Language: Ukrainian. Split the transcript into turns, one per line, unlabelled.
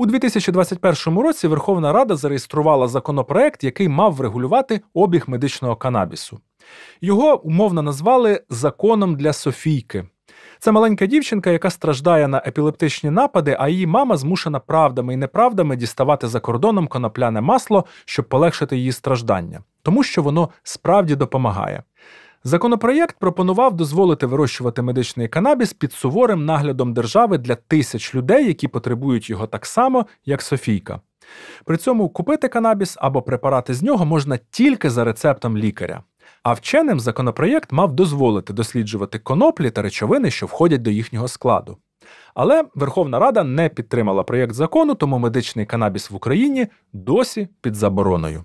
У 2021 році Верховна Рада зареєструвала законопроект, який мав врегулювати обіг медичного канабісу. Його умовно назвали законом для Софійки. Це маленька дівчинка, яка страждає на епілептичні напади, а її мама змушена правдами і неправдами діставати за кордоном конопляне масло, щоб полегшити її страждання, тому що воно справді допомагає. Законопроєкт пропонував дозволити вирощувати медичний канабіс під суворим наглядом держави для тисяч людей, які потребують його так само, як Софійка. При цьому купити канабіс або препарати з нього можна тільки за рецептом лікаря. А вченим законопроєкт мав дозволити досліджувати коноплі та речовини, що входять до їхнього складу. Але Верховна Рада не підтримала проєкт закону, тому медичний канабіс в Україні досі під забороною.